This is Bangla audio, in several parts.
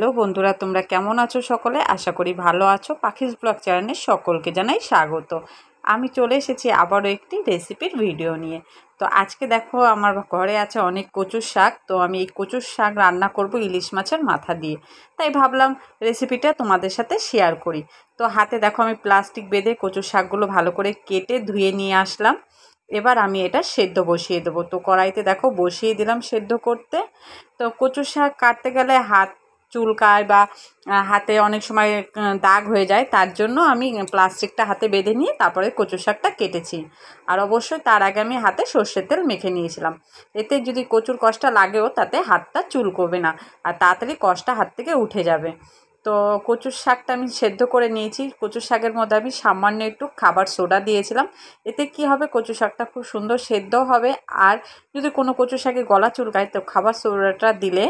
হ্যালো বন্ধুরা তোমরা কেমন আছো সকলে আশা করি ভালো আছো পাখিস ব্লগ চ্যানেলে সকলকে জানাই স্বাগত আমি চলে এসেছি আবারও একটি রেসিপির ভিডিও নিয়ে তো আজকে দেখো আমার ঘরে আছে অনেক কচুর শাক তো আমি এই কচুর শাক রান্না করব ইলিশ মাছের মাথা দিয়ে তাই ভাবলাম রেসিপিটা তোমাদের সাথে শেয়ার করি তো হাতে দেখো আমি প্লাস্টিক বেঁধে কচুর শাকগুলো ভালো করে কেটে ধুয়ে নিয়ে আসলাম এবার আমি এটা সেদ্ধ বসিয়ে দেবো তো কড়াইতে দেখো বসিয়ে দিলাম সেদ্ধ করতে তো কচুর শাক কাটতে গেলে হাত চুলকায় বা হাতে অনেক সময় দাগ হয়ে যায় তার জন্য আমি প্লাস্টিকটা হাতে বেঁধে নিয়ে তারপরে কচু শাকটা কেটেছি আর অবশ্যই তার আগে আমি হাতে সর্ষের তেল মেখে নিয়েছিলাম এতে যদি কচুর কষ্টটা লাগেও তাতে হাতটা করবে না আর তাড়াতাড়ি কষ্টটা হাত থেকে উঠে যাবে তো কচুর শাকটা আমি সেদ্ধ করে নিয়েছি কচুর শাকের মধ্যে আমি সামান্য একটু খাবার সোডা দিয়েছিলাম এতে কি হবে কচু শাকটা খুব সুন্দর সেদ্ধ হবে আর যদি কোনো কচু শাকে গলা চুলকায় তো খাবার সোডাটা দিলে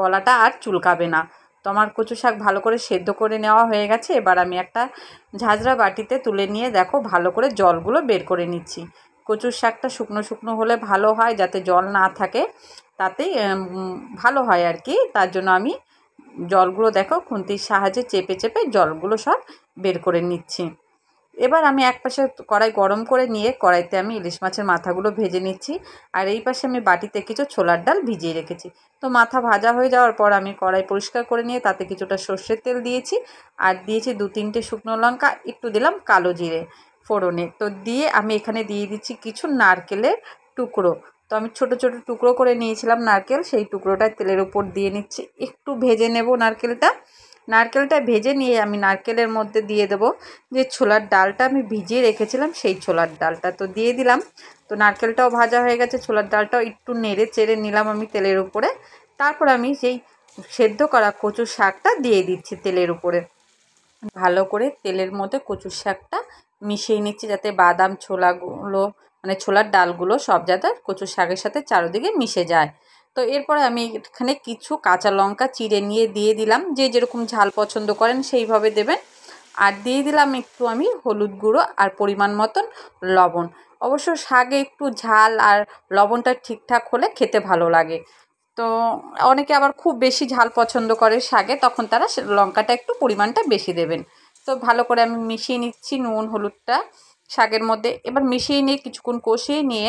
গলাটা আর চুলকাবে না তো আমার কচু শাক ভালো করে সেদ্ধ করে নেওয়া হয়ে গেছে এবার আমি একটা ঝাঁঝরা বাটিতে তুলে নিয়ে দেখো ভালো করে জলগুলো বের করে নিচ্ছি কচুর শাকটা শুকনো শুকনো হলে ভালো হয় যাতে জল না থাকে তাতে ভালো হয় আর কি তার জন্য আমি জলগুলো দেখো খুন্তির সাহায্যে চেপে চেপে জলগুলো সব বের করে নিচ্ছি এবার আমি এক পাশে কড়াই গরম করে নিয়ে কড়াইতে আমি ইলিশ মাছের মাথাগুলো ভেজে নিচ্ছি আর এই পাশে আমি বাটিতে কিছু ছোলার ডাল ভিজিয়ে রেখেছি তো মাথা ভাজা হয়ে যাওয়ার পর আমি কড়াই পরিষ্কার করে নিয়ে তাতে কিছুটা সর্ষের তেল দিয়েছি আর দিয়েছি দু তিনটে শুকনো লঙ্কা একটু দিলাম কালো জিরে ফোড়নে তো দিয়ে আমি এখানে দিয়ে দিচ্ছি কিছু নারকেলের টুকরো তো আমি ছোট ছোট টুকরো করে নিয়েছিলাম নারকেল সেই টুকরোটা তেলের উপর দিয়ে নিচ্ছি একটু ভেজে নেব নারকেলটা নারকেলটা ভেজে নিয়ে আমি নারকেলের মধ্যে দিয়ে দেব যে ছোলার ডালটা আমি ভিজিয়ে রেখেছিলাম সেই ছোলার ডালটা তো দিয়ে দিলাম তো নারকেলটাও ভাজা হয়ে গেছে ছোলার ডালটাও একটু নেড়ে চেড়ে নিলাম আমি তেলের উপরে তারপর আমি সেই সেদ্ধ করা কচু শাকটা দিয়ে দিচ্ছি তেলের উপরে ভালো করে তেলের মধ্যে কচু শাকটা মিশিয়ে নিচ্ছি যাতে বাদাম ছোলাগুলো মানে ছোলার ডালগুলো সব যাতে কচু শাকের সাথে চারোদিকে মিশে যায় তো এরপরে আমি এখানে কিছু কাঁচা লঙ্কা চিড়ে নিয়ে দিয়ে দিলাম যে যেরকম ঝাল পছন্দ করেন সেইভাবে দেবেন আর দিয়ে দিলাম একটু আমি হলুদ গুঁড়ো আর পরিমাণ মতন লবণ অবশ্য শাগে একটু ঝাল আর লবণটা ঠিকঠাক হলে খেতে ভালো লাগে তো অনেকে আবার খুব বেশি ঝাল পছন্দ করে শাগে তখন তারা লঙ্কাটা একটু পরিমাণটা বেশি দেবেন তো ভালো করে আমি মিশিয়ে নিচ্ছি নুন হলুদটা শাকের মধ্যে এবার মিশিয়ে নিয়ে কিছুক্ষণ কষিয়ে নিয়ে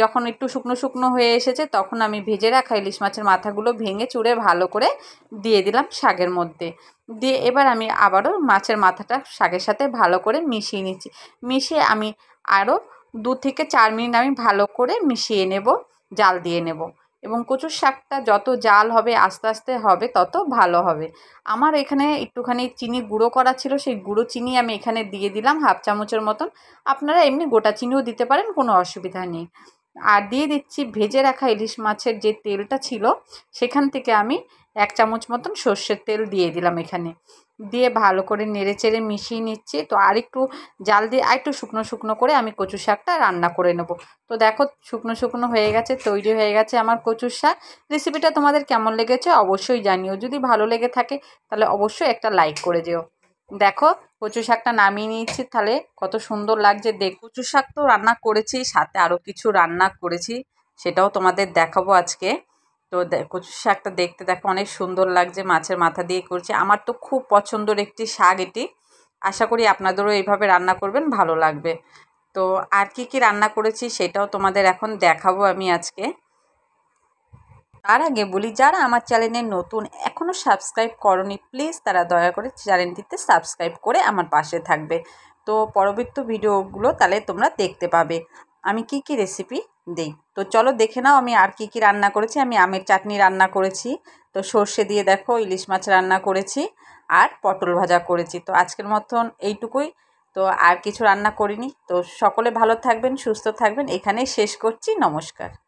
যখন একটু শুকনো শুকনো হয়ে এসেছে তখন আমি ভেজে রাখা ইলিশ মাছের মাথাগুলো ভেঙে চুড়ে ভালো করে দিয়ে দিলাম শাকের মধ্যে দিয়ে এবার আমি আবারও মাছের মাথাটা শাকের সাথে ভালো করে মিশিয়ে নিচ্ছি মিশিয়ে আমি আরও দু থেকে চার মিনিট আমি ভালো করে মিশিয়ে নেব জাল দিয়ে নেব এবং কচুর শাকটা যত জাল হবে আস্তে আস্তে হবে তত ভালো হবে আমার এখানে একটুখানি চিনি গুঁড়ো করা ছিল সেই গুঁড়ো চিনি আমি এখানে দিয়ে দিলাম হাফ চামচের মতন আপনারা এমনি গোটা চিনিও দিতে পারেন কোনো অসুবিধা নেই আর দিয়ে দিচ্ছি ভেজে রাখা ইলিশ মাছের যে তেলটা ছিল সেখান থেকে আমি এক চামচ মতন সর্ষের তেল দিয়ে দিলাম এখানে দিয়ে ভালো করে নেড়ে চেড়ে মিশিয়ে নিচ্ছি তো আর একটু জাল দিয়ে আর একটু শুকনো শুকনো করে আমি কচু শাকটা রান্না করে নেব তো দেখো শুকনো শুকনো হয়ে গেছে তৈরি হয়ে গেছে আমার কচুর শাক রেসিপিটা তোমাদের কেমন লেগেছে অবশ্যই জানিও যদি ভালো লেগে থাকে তাহলে অবশ্যই একটা লাইক করে যেও দেখো কচু শাকটা নামিয়ে নিয়েছি তাহলে কত সুন্দর লাগছে দেখ কচু শাক তো রান্না করেছি সাথে আরও কিছু রান্না করেছি সেটাও তোমাদের দেখাবো আজকে তো কচু শাকটা দেখতে দেখো অনেক সুন্দর লাগছে মাছের মাথা দিয়ে করছি আমার তো খুব পছন্দের একটি শাক এটি আশা করি আপনাদেরও এইভাবে রান্না করবেন ভালো লাগবে তো আর কি কি রান্না করেছি সেটাও তোমাদের এখন দেখাবো আমি আজকে তার আগে বলি যারা আমার চ্যানেলে নতুন এখনও সাবস্ক্রাইব করনি প্লিজ তারা দয়া করে চ্যানেলটিতে সাবস্ক্রাইব করে আমার পাশে থাকবে তো পরবর্তী ভিডিওগুলো তাহলে তোমরা দেখতে পাবে আমি কি কি রেসিপি দিই তো চলো দেখে নাও আমি আর কি কি রান্না করেছি আমি আমের চাটনি রান্না করেছি তো সর্ষে দিয়ে দেখো ইলিশ মাছ রান্না করেছি আর পটল ভাজা করেছি তো আজকের মতন এইটুকুই তো আর কিছু রান্না করিনি তো সকলে ভালো থাকবেন সুস্থ থাকবেন এখানেই শেষ করছি নমস্কার